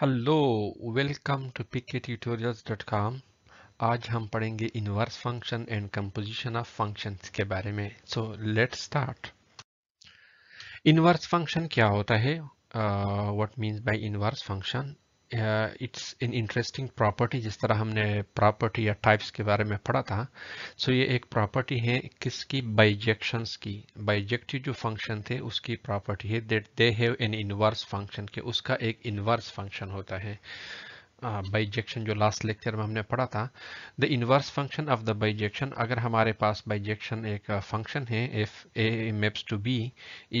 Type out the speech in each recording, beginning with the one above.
Hello welcome to com आज हम पढ़ेंगे inverse function and composition of functions के बारे में so let start inverse function क्या होता है what means by inverse function it's an interesting property जिस तरह हमने प्रॉपर्टी या टाइप्स के बारे में पढ़ा था सो so ये एक प्रॉपर्टी है किसकी बाइजेक्शंस की बाइजेक्टिव जो फंक्शन थे उसकी प्रॉपर्टी है that they have an inverse function के उसका एक इनवर्स फंक्शन होता है बाइजेक्शन जो लास्ट लेक्चर में हमने पढ़ा था the inverse function of the bijection अगर हमारे पास बाइजेक्शन एक फंक्शन है if A maps to B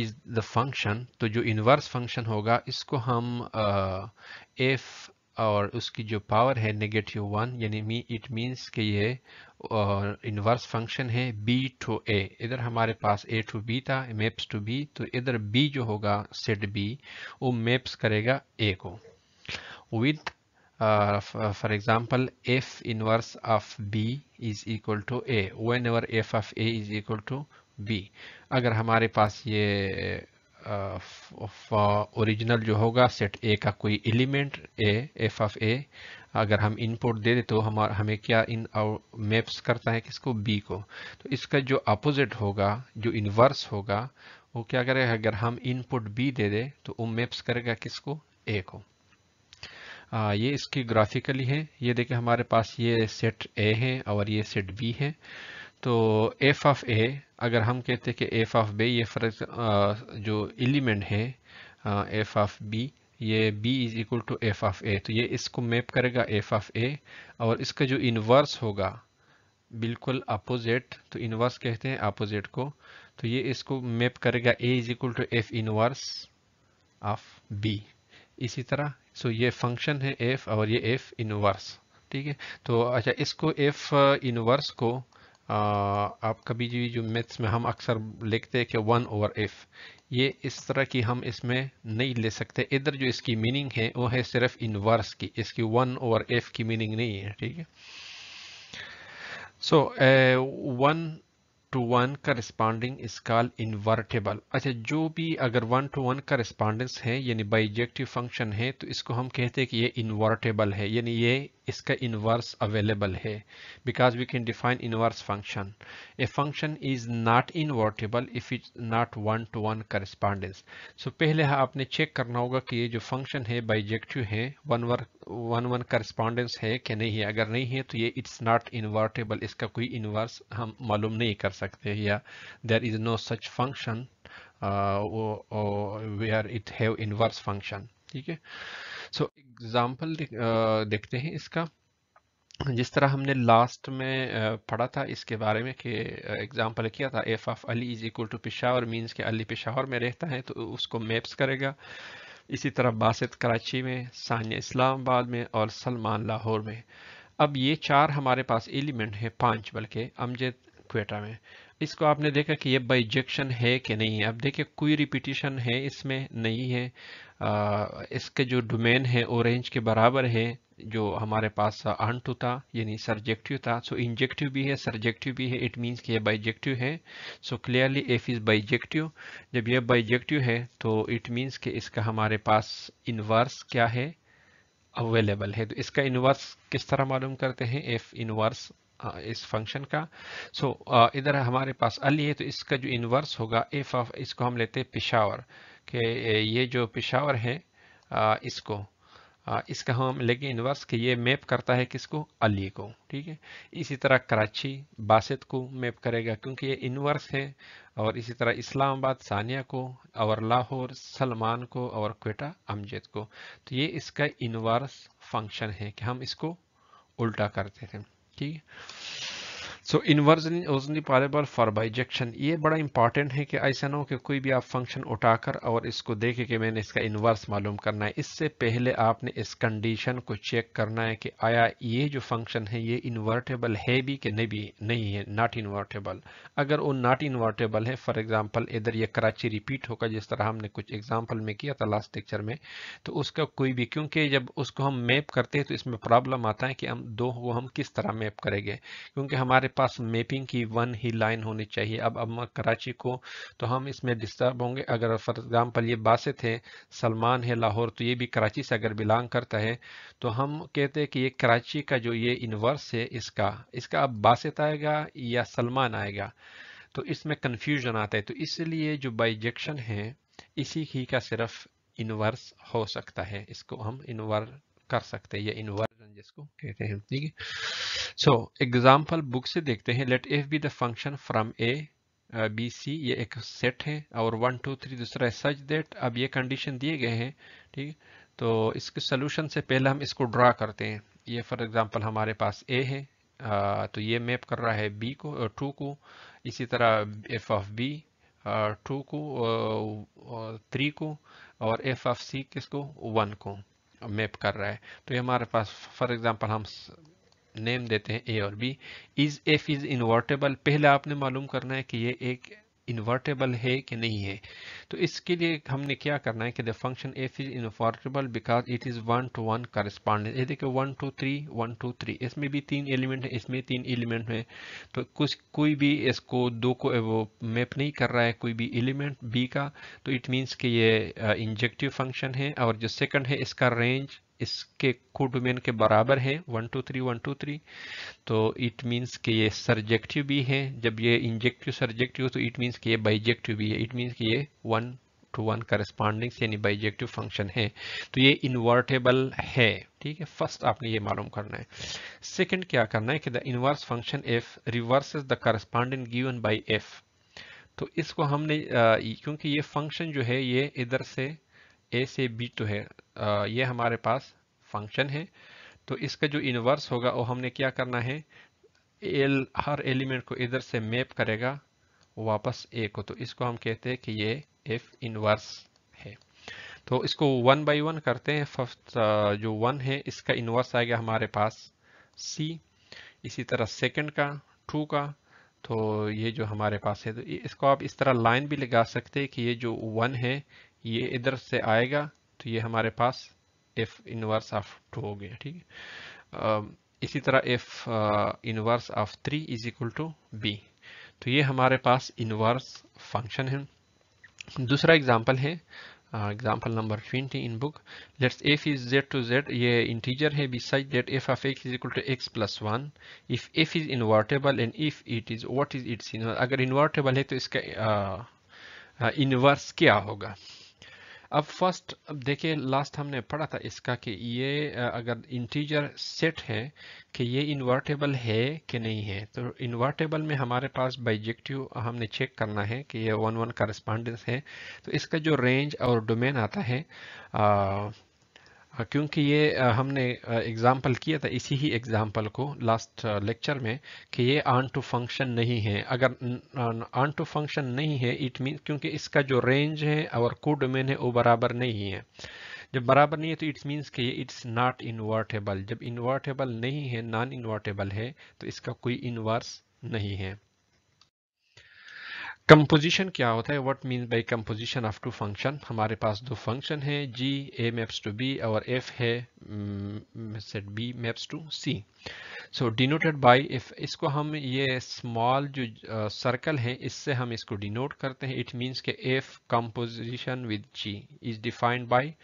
is the function तो जो इनवर्स फंक्शन होगा इसको हम एफ uh, और उसकी जो पावर है नेगेटिव वन यानी मी इट मींस कि ये इनवर्स फंक्शन है बी टू ए इधर हमारे पास ए टू बी था मैप्स टू बी तो इधर बी जो होगा सेट बी वो मैप्स करेगा ए को with for uh, uh, for example f inverse of b is equal to a whenever f of a is equal to b अगर हमारे पास ये ओरिजिनल uh, uh जो होगा सेट ए का कोई element A F of A अगर हम input दे दे तो हमारा हमें क्या इन मैप्स करता है किसको बी को तो इसका जो अपोजिट होगा जो इनवर्स होगा वो क्या करेगा अगर हम इनपुट बी दे दे तो वो मैप्स करेगा किसको ए को ये इसकी ग्राफिकली है ये देखें हमारे पास ये सेट ए है और ये सेट बी है तो एफ ऑफ ए अगर हम कहते हैं कि एफ ऑफ बी ये फर्ज जो एलिमेंट है एफ ऑफ बी ये b is equal to F of A तो ये इसको मैप करेगा एफ ऑफ ए और इसका जो इन्वर्स होगा बिल्कुल अपोजिट तो इन्वर्स कहते हैं अपोजिट को तो ये इसको मैप करेगा a is equal to F inverse of b इसी तरह सो ये फंक्शन है एफ और ये एफ इनवर्स ठीक है तो अच्छा इसको एफ इनवर्स uh, को आ, uh, आप कभी भी जो मैथ्स में हम अक्सर लिखते हैं कि वन ओवर एफ ये इस तरह की हम इसमें नहीं ले सकते इधर जो इसकी मीनिंग है वो है सिर्फ इनवर्स की इसकी वन ओवर एफ की मीनिंग नहीं है ठीक है so one uh, to one corresponding is call invertible अच्छा जो भी अगर वन टू वन करस्पॉन्डेंस है यानी बाईजेक्टिव फंक्शन है तो इसको हम कहते हैं कि ये इन्वर्टेबल है यानी ये इसका इन्वर्स अवेलेबल है because we can define inverse function a function is not invertible if is not one to one correspondence so पहले आपने चेक करना होगा कि ये जो फंक्शन है बाईजेक्टिव है one work one one correspondence है कि नहीं है अगर नहीं है तो ये इट्स नॉट इन्वर्टेबल इसका कोई इन्वर्स हम मालूम नहीं कर सकते या there is no such function where it have inverse function ठीक है सो एग्जांपल uh, देखते हैं इसका जिस तरह हमने लास्ट में uh, पढ़ा था इसके बारे में कि एग्जांपल uh, किया था F of Ali is equal to Peshawar means के अली पिशावर में रहता है तो उसको मैप्स करेगा इसी तरह बासित कराची में सानिया इस्लामाबाद में और सलमान लाहौर में अब ये चार हमारे पास एलिमेंट हैं पांच बल्कि अमजद क्वेटा में इसको आपने देखा कि ये बाइजेक्शन है कि नहीं है अब देखिए कोई रिपीटिशन है इसमें नहीं है आ, इसके जो डोमेन है ऑरेंज के बराबर है जो हमारे पास अंट था यानी सर्जेक्टिव था सो इंजेक्टिव भी है सर्जेक्टिव भी है इट मीन्स कि ये बाइजेक्टिव है so clearly F is bijective जब ये बाइजेक्टिव है तो इट मीन्स कि इसका हमारे पास इनवर्स क्या है अवेलेबल है तो इसका इनवर्स किस तरह मालूम करते हैं एफ इनवर्स इस फंक्शन का सो so, इधर हमारे पास अली है तो इसका जो इनवर्स होगा एफ ऑफ इसको हम लेते हैं पिशावर के ये जो पिशावर है इसको इसका हम लेंगे इनवर्स कि ये मैप करता है किसको अली को ठीक है इसी तरह कराची बासित को मैप करेगा क्योंकि ये इनवर्स है और इसी तरह इस्लामाबाद सानिया को और लाहौर सलमान को और क्वेटा अमजद को तो ये इसका इनवर्स फंक्शन है कि हम इसको उल्टा करते थे ठीक है so inversion only possible for bijection ये बड़ा इंपॉर्टेंट है कि ऐसा ना हो कि कोई भी आप फंक्शन उठाकर और इसको देखे कि मैंने इसका इन्वर्स मालूम करना है इससे पहले आपने इस कंडीशन को चेक करना है कि आया ये जो फंक्शन है ये इन्वर्टेबल है भी कि नहीं भी नहीं है नॉट इन्वर्टेबल अगर वो नॉट इन्वर्टेबल है फॉर एग्जाम्पल इधर ये कराची रिपीट होगा जिस तरह हमने कुछ एग्जाम्पल में किया था लास्ट लेक्चर में तो उसका कोई भी क्योंकि जब उसको हम मैप करते हैं तो इसमें प्रॉब्लम आता है कि हम दो को हम किस तरह मैप करेंगे क्योंकि हमारे पास मैपिंग की वन ही लाइन होनी चाहिए अब अब कराची को तो हम इसमें डिस्टर्ब होंगे अगर फॉर एग्ज़ाम्पल ये बासित है सलमान है लाहौर तो ये भी कराची से अगर बिलोंग करता है तो हम कहते हैं कि ये कराची का जो ये इनवर्स है इसका इसका अब बासित आएगा या सलमान आएगा तो इसमें कन्फ्यूजन आता है तो इसलिए जो बाइजेक्शन है इसी ही का सिर्फ इनवर्स हो सकता है इसको हम इन्वर कर सकते हैं या इन्वर जिसको कहते हैं ठीक है सो एग्जाम्पल बुक से देखते हैं let F be the function from A B C ये एक सेट है और वन टू थ्री दूसरा है सच देट अब ये कंडीशन दिए गए हैं ठीक है तो इसके सोल्यूशन से पहले हम इसको ड्रा करते हैं ये फॉर एग्जाम्पल हमारे पास ए है आ, uh, तो ये मैप कर रहा है बी को टू uh, को इसी तरह एफ ऑफ बी टू को थ्री uh, को और एफ ऑफ सी किसको वन को मैप कर रहा है तो ये हमारे पास फॉर एग्जांपल हम नेम देते हैं ए और B is F is invertible पहले आपने मालूम करना है कि ये एक इन्वर्टेबल है कि नहीं है तो इसके लिए हमने क्या करना है कि the function F is invertible because it is one to one correspondence ये देखिए one two three one two three इसमें भी तीन एलिमेंट है इसमें तीन एलिमेंट है तो कुछ कोई भी इसको दो को वो मैप नहीं कर रहा है कोई भी एलिमेंट बी का तो इट मीन्स कि ये इंजेक्टिव uh, फंक्शन है और जो सेकंड है इसका रेंज इसके कोडोमेन के बराबर है one two three one two three तो इट मीन्स कि ये सर्जेक्टिव भी है जब ये इंजेक्टिव सर्जेक्टिव तो इट मीन्स कि ये बाइजेक्टिव भी है इट मीन्स कि ये वन टू वन करस्पॉन्डिंग यानी बाइजेक्टिव फंक्शन है तो ये इन्वर्टेबल है ठीक है फर्स्ट आपने ये मालूम करना है सेकेंड क्या करना है कि the inverse function F reverse the corresponding given by F तो इसको हमने क्योंकि ये फंक्शन जो है ये इधर से ए से बी तो है आ, ये हमारे पास फंक्शन है तो इसका जो इनवर्स होगा वो हमने क्या करना है एल हर एलिमेंट को इधर से मैप करेगा वापस ए को तो इसको हम कहते हैं कि ये एफ इनवर्स है तो इसको वन बाई वन करते हैं फर्स्ट जो वन है इसका इनवर्स आएगा हमारे पास सी इसी तरह सेकंड का टू का तो ये जो हमारे पास है तो इसको आप इस तरह लाइन भी लगा सकते हैं कि ये जो वन है ये इधर से आएगा तो ये हमारे पास एफ इनवर्स ऑफ टू हो गया ठीक है इसी तरह F inverse of three is equal to B तो ये हमारे पास इनवर्स फंक्शन है दूसरा एग्जाम्पल है example number twenty in book let's F is Z to Z ये इंटीजर है be side that F of x is equal to X plus one if F is invertible and if it is what is its अगर invertible है तो इसका inverse uh, uh, क्या होगा अब first अब देखिए लास्ट हमने पढ़ा था इसका कि ये अगर इंटीजर सेट है कि ये इन्वर्टेबल है कि नहीं है तो इन्वर्टेबल में हमारे पास बाइजेक्टिव हमने चेक करना है कि ये वन वन कारस्पांडेंस है तो इसका जो रेंज और डोमेन आता है आ, हाँ, क्योंकि ये हमने एग्जाम्पल किया था इसी ही एग्जाम्पल को लास्ट लेक्चर में कि ये आन टू फंक्शन नहीं है अगर आन टू फंक्शन नहीं है इट मीन क्योंकि इसका जो रेंज है और को डोमेन है वो बराबर नहीं है जब बराबर नहीं है तो इट्स मीन्स कि ये इट्स नॉट इन्वर्टेबल जब इन्वर्टेबल नहीं है नॉन इन्वर्टेबल है तो इसका कोई इन्वर्स नहीं है कंपोजिशन क्या होता है what mean by composition of two function हमारे पास दो फंक्शन है G A maps to B और एफ है set B maps to C so denoted by F इसको हम ये स्मॉल जो सर्कल uh, है इससे हम इसको डिनोट करते हैं इट मीन्स के F composition with G is defined by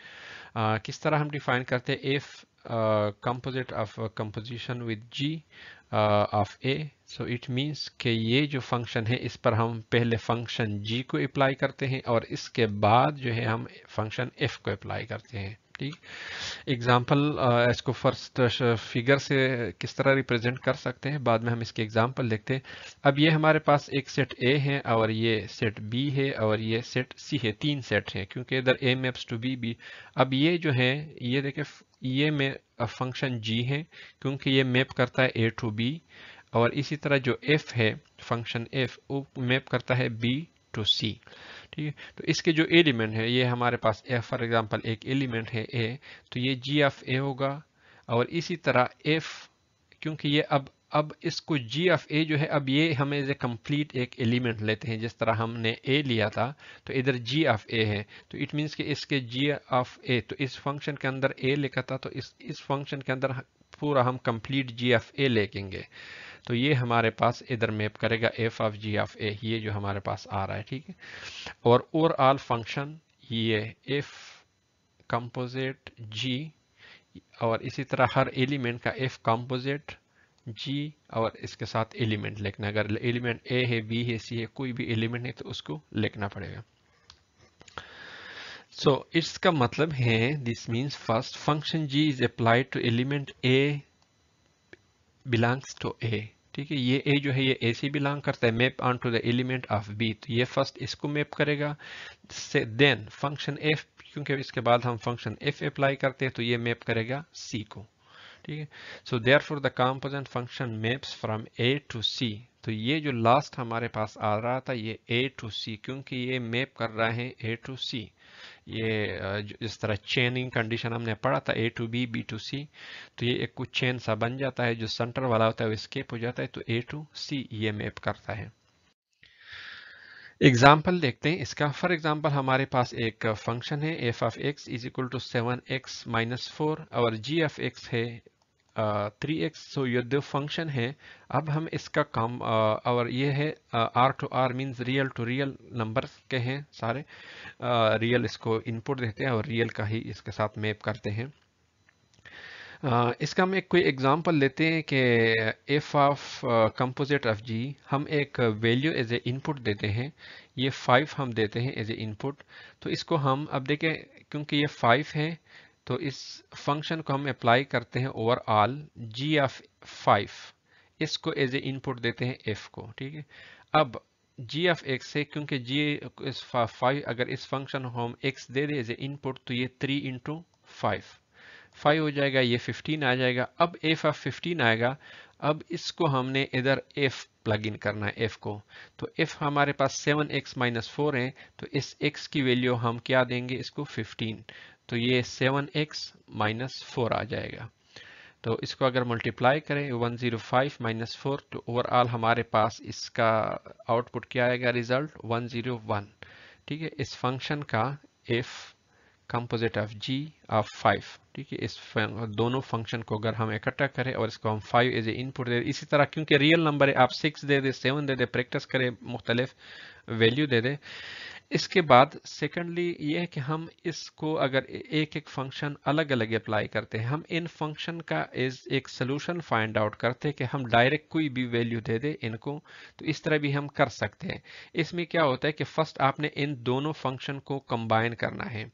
किस तरह हम डिफाइन करते हैं F uh, composite of a composition with G uh, of A so it means कि ये जो फंक्शन है इस पर हम पहले फंक्शन g को अप्लाई करते हैं और इसके बाद जो है हम फंक्शन f को अप्लाई करते हैं ठीक एग्जाम्पल uh, इसको फर्स्ट फिगर uh, से किस तरह रिप्रेजेंट कर सकते हैं बाद में हम इसके एग्जाम्पल देखते हैं अब ये हमारे पास एक सेट ए है और ये सेट बी है और ये सेट सी है तीन सेट हैं क्योंकि इधर A maps to B B अब ये जो है ये देखें ये में फंक्शन जी है क्योंकि ये मैप करता है ए टू बी और इसी तरह जो एफ है फंक्शन एफ वो मैप करता है बी टू सी ठीक है तो इसके जो एलिमेंट है ये हमारे पास ए फॉर एग्जाम्पल एक एलिमेंट है ए तो ये जी ऑफ ए होगा और इसी तरह एफ क्योंकि ये अब अब इसको जी एफ ए जो है अब ये हम एज ए कम्प्लीट एक एलिमेंट लेते हैं जिस तरह हमने ए लिया था तो इधर जी ऑफ ए है तो इट मीन्स कि इसके जी ऑफ ए तो इस फंक्शन के अंदर ए लिखा था तो इस इस फंक्शन के अंदर पूरा हम कंप्लीट जी एफ ए लेकेंगे तो ये हमारे पास इधर मैप करेगा F of G F A ये जो हमारे पास आ रहा है ठीक है और ओवरऑल फंक्शन ये एफ कंपोजिट जी और इसी तरह हर एलिमेंट का एफ कंपोजिट जी और इसके साथ एलिमेंट लिखना अगर एलिमेंट ए है बी है सी है कोई भी एलिमेंट है तो उसको लिखना पड़ेगा So इसका मतलब है this means first function g is applied to element a belongs to a ठीक है ये ए जो है ये ए से बिलोंग करता है map onto the element of B तो ये फर्स्ट इसको मैप करेगा से देन फंक्शन एफ क्योंकि इसके बाद हम फंक्शन एफ अप्लाई करते हैं तो ये मैप करेगा सी को ठीक है so there for the composite function maps from A to C तो ये जो लास्ट हमारे पास आ रहा था ये ए टू सी क्योंकि ये मैप कर रहा है ए टू सी ये जिस तरह चेनिंग कंडीशन हमने पढ़ा था A to B B to C तो ये एक कुछ चेन सा बन जाता है जो सेंटर वाला होता है वो स्केप हो जाता है तो ए टू सी ये मैप करता है एग्जाम्पल देखते हैं इसका फॉर एग्जाम्पल हमारे पास एक फंक्शन है F of x is equal to seven x minus four और जी ऑफ एक्स है थ्री एक्स सो ये दो फंक्शन है अब हम इसका काम आ, और ये है R to R means real to real numbers के हैं सारे रियल uh, इसको इनपुट देते हैं और रियल का ही इसके साथ मैप करते हैं Uh, इसका हम एक कोई एग्जांपल लेते हैं कि f of composite of g हम एक वैल्यू एज ए इनपुट देते हैं ये फाइव हम देते हैं एज ए इनपुट तो इसको हम अब देखें क्योंकि ये फाइव है तो इस फंक्शन को हम अप्लाई करते हैं ओवरऑल जी एफ फाइव इसको एज ए इनपुट देते हैं एफ को ठीक है अब जी एफ एक्स से क्योंकि जी एस फाइव अगर इस फंक्शन को हम एक्स दे दें एज ए इनपुट तो ये थ्री इंटू फाइव फाइव हो जाएगा ये फिफ्टीन आ जाएगा अब एफ एफ फिफ्टीन आएगा अब इसको हमने इधर एफ प्लग इन करना है एफ को तो एफ हमारे पास सेवन एक्स माइनस फोर है तो इस एक्स की वैल्यू हम क्या देंगे इसको फिफ्टीन तो ये 7x एक्स माइनस फोर आ जाएगा तो इसको अगर मल्टीप्लाई करें 105 जीरो फाइव माइनस फोर तो ओवरऑल हमारे पास इसका आउटपुट क्या आएगा रिजल्ट 101 ठीक है इस फंक्शन का F composite of g of 5 ठीक है इस दोनों फंक्शन को अगर हम इकट्ठा करें और इसको हम 5 एज ए इनपुट दे इसी तरह क्योंकि रियल नंबर है आप 6 दे दे 7 दे दे प्रैक्टिस करें मुख्तलिफ वैल्यू दे दे इसके बाद सेकेंडली ये है कि हम इसको अगर एक एक फंक्शन अलग अलग अप्लाई करते हैं हम इन फंक्शन का एज एक सोल्यूशन फाइंड आउट करते हैं कि हम डायरेक्ट कोई भी वैल्यू दे दे इनको तो इस तरह भी हम कर सकते हैं इसमें क्या होता है कि फर्स्ट आपने इन दोनों फंक्शन को कंबाइन करना है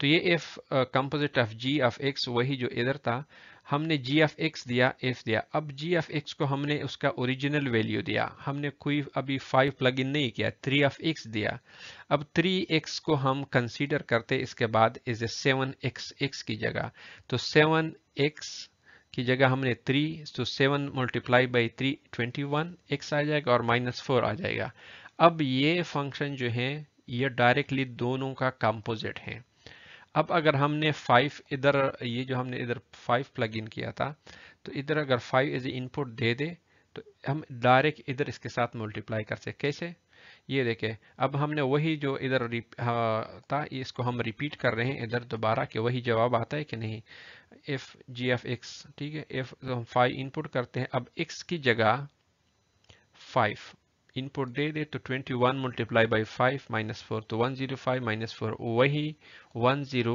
तो ये f composite of g of x वही जो इधर था हमने जी एफ एक्स दिया एफ दिया अब जी एफ एक्स को हमने उसका ओरिजिनल वैल्यू दिया हमने कोई अभी फाइव प्लग इन नहीं किया थ्री एफ एक्स दिया अब थ्री एक्स को हम कंसीडर करते इसके बाद is a seven x x की जगह तो सेवन एक्स की जगह हमने थ्री तो seven multiply by three twenty one x आ जाएगा और माइनस फोर आ जाएगा अब ये फंक्शन जो है ये डायरेक्टली दोनों का कंपोजिट है अब अगर हमने फाइव इधर ये जो हमने इधर फाइव प्लग इन किया था तो इधर अगर फाइव एज इनपुट दे दे तो हम डायरेक्ट इधर इसके साथ मल्टीप्लाई कर सकते कैसे ये देखे अब हमने वही जो इधर था इसको हम रिपीट कर रहे हैं इधर दोबारा कि वही जवाब आता है कि नहीं एफ जी एफ एक्स ठीक है एफ तो हम फाइव इनपुट करते हैं अब एक्स की जगह फाइव इनपुट दे दे तो 21 मल्टीप्लाई बाई 5 माइनस फोर तो 105 माइनस फोर वही 101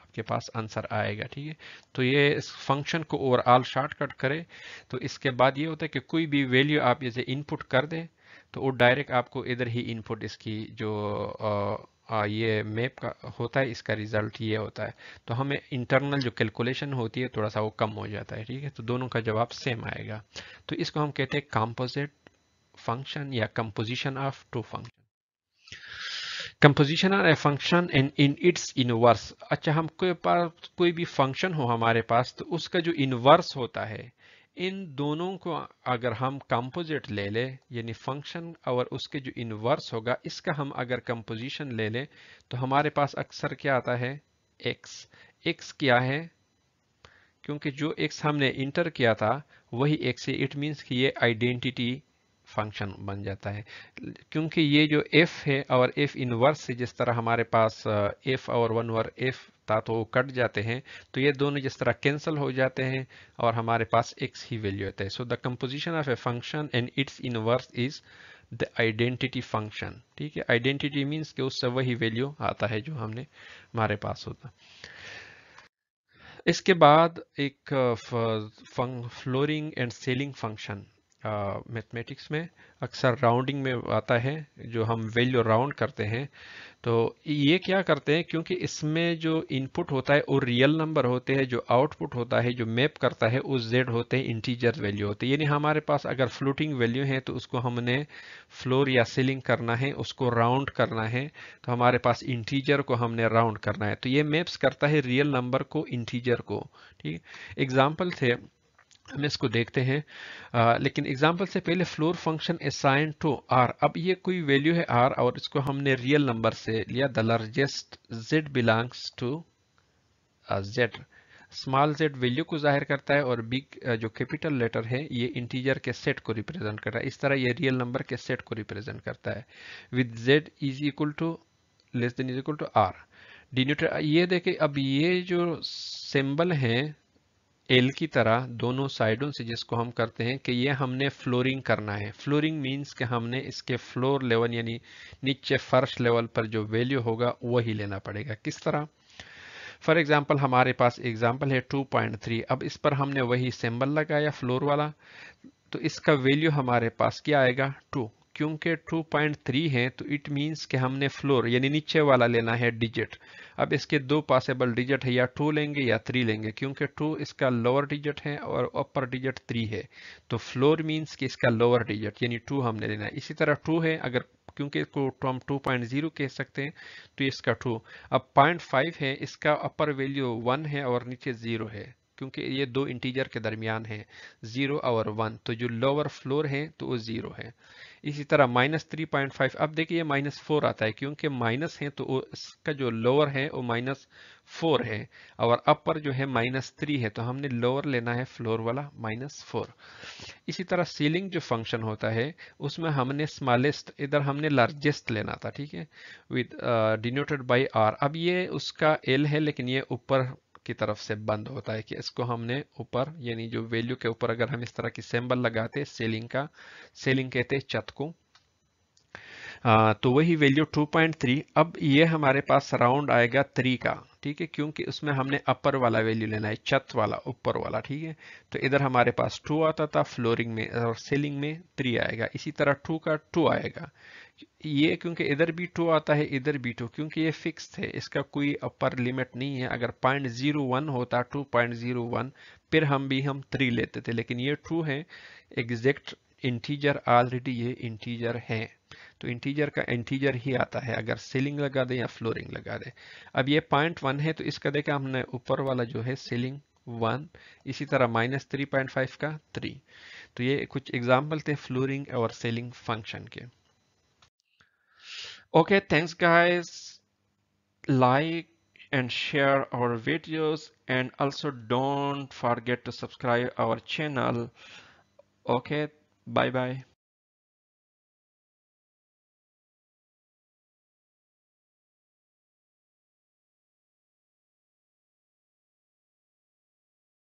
आपके पास आंसर आएगा ठीक है तो ये इस फंक्शन को ओवरऑल शॉर्टकट करे तो इसके बाद ये होता है कि कोई भी वैल्यू आप जैसे इनपुट कर दें तो वो डायरेक्ट आपको इधर ही इनपुट इसकी जो आ, आ, ये मैप का होता है इसका रिजल्ट ये होता है तो हमें इंटरनल जो कैलकुलेशन होती है थोड़ा सा वो कम हो जाता है ठीक है तो दोनों का जवाब सेम आएगा तो इसको हम कहते हैं कॉम्पोजिट function या composition of two function composition are a function and in its inverse अच्छा हमको पास कोई भी फंक्शन हो हमारे पास तो उसका जो इनवर्स होता है इन दोनों को अगर हम कंपोजिट ले ले यानी फंक्शन और उसके जो इनवर्स होगा इसका हम अगर कंपोजिशन ले ले तो हमारे पास अक्सर क्या आता है एक्स एक्स क्या है क्योंकि जो एक्स हमने इंटर किया था वही एक्स है इट मींस कि ये आइडेंटिटी फंक्शन बन जाता है क्योंकि ये जो एफ है और एफ इनवर्स से जिस तरह हमारे पास एफ uh, और वन और एफ था तो वो कट जाते हैं तो ये दोनों जिस तरह कैंसिल हो जाते हैं और हमारे पास एक्स ही वैल्यू होता है so the composition of a function and its inverse is the identity function ठीक है आइडेंटिटी मीन्स कि उससे वही वैल्यू आता है जो हमने हमारे पास होता इसके बाद एक flooring and ceiling function mathematics में अक्सर राउंडिंग में आता है जो हम वैल्यू राउंड करते हैं तो ये क्या करते हैं क्योंकि इसमें जो इनपुट होता है वो रियल नंबर होते हैं जो आउटपुट होता है जो मैप करता है वो जेड होते हैं इंटीजर वैल्यू होते हैं यानी हमारे पास अगर फ्लोटिंग वैल्यू है तो उसको हमने फ्लोर या सीलिंग करना है उसको राउंड करना है तो हमारे पास इंटीजर को हमने राउंड करना है तो ये मैप्स करता है रियल नंबर को इंटीजर को ठीक एग्जाम्पल थे हम इसको देखते हैं आ, लेकिन एग्जांपल से पहले floor function assign to R अब ये कोई वैल्यू है आर और इसको हमने रियल नंबर से लिया the largest Z belongs to Z small Z value को जाहिर करता है और बिग जो कैपिटल लेटर है ये इंटीजर के सेट को रिप्रेजेंट कर रहा है इस तरह ये रियल नंबर के सेट को रिप्रेजेंट करता है with Z is equal to less than is equal to R denote ये देखे अब ये जो सिंबल हैं एल की तरह दोनों साइडों से जिसको हम करते हैं कि ये हमने फ्लोरिंग करना है फ्लोरिंग मीन्स कि हमने इसके फ्लोर लेवल यानी नीचे फर्श लेवल पर जो वैल्यू होगा वही लेना पड़ेगा किस तरह फॉर एग्जाम्पल हमारे पास एग्जाम्पल है 2.3 अब इस पर हमने वही सिंबल लगाया फ्लोर वाला तो इसका वैल्यू हमारे पास क्या आएगा 2 क्योंकि 2.3 है तो इट मींस कि हमने फ्लोर यानी नीचे वाला लेना है डिजिट अब इसके दो पॉसिबल डिजिट है या टू लेंगे या थ्री लेंगे क्योंकि टू इसका लोअर डिजिट है और अपर डिजिट थ्री है तो फ्लोर मींस कि इसका लोअर डिजिट यानी टू हमने लेना है इसी तरह टू है अगर क्योंकि इसको तो हम टू पॉइंट जीरो कह सकते हैं तो इसका टू अब पॉइंट फाइव है इसका अपर वैल्यू वन है और नीचे जीरो है क्योंकि ये दो इंटीजर के दरमियान है ज़ीरो और वन तो जो लोअर फ्लोर है तो वो ज़ीरो है इसी तरह माइनस थ्री पॉइंट फाइव अब देखिए ये माइनस फोर आता है क्योंकि माइनस है तो इसका जो लोअर है वो माइनस फोर है और अपर जो है माइनस थ्री है तो हमने लोअर लेना है फ्लोर वाला माइनस फोर इसी तरह सीलिंग जो फंक्शन होता है उसमें हमने स्मॉलेस्ट इधर हमने लार्जेस्ट लेना था ठीक है विद डिनोटेड बाई आर अब ये उसका एल है लेकिन ये ऊपर की तरफ से बंद होता है कि इसको हमने ऊपर यानी जो वैल्यू के ऊपर अगर हम इस तरह की सिंबल लगाते सेलिंग का सेलिंग कहते हैं छत को तो वही वैल्यू 2.3 अब ये हमारे पास राउंड आएगा थ्री का ठीक है क्योंकि उसमें हमने अपर वाला वैल्यू लेना है छत वाला ऊपर वाला ठीक है तो इधर हमारे पास टू आता था फ्लोरिंग में और सेलिंग में थ्री आएगा इसी तरह टू का टू आएगा ये क्योंकि इधर भी टू आता है इधर भी टू क्योंकि ये फिक्स है इसका कोई अपर लिमिट नहीं है अगर पॉइंट जीरो वन होता टू पॉइंट जीरो वन फिर हम भी हम थ्री लेते थे लेकिन ये टू है एग्जैक्ट इंटीजर ऑलरेडी ये इंटीजर है तो इंटीजर का इंटीजर ही आता है अगर सीलिंग लगा दें या फ्लोरिंग लगा दें अब ये पॉइंट वन है तो इसका देखा हमने ऊपर वाला जो है सीलिंग वन इसी तरह माइनस थ्री पॉइंट फाइव का थ्री तो ये कुछ एग्जाम्पल थे फ्लोरिंग और सेलिंग फंक्शन के Okay, thanks guys. Like and share our videos and also don't forget to subscribe our channel. Okay, bye bye.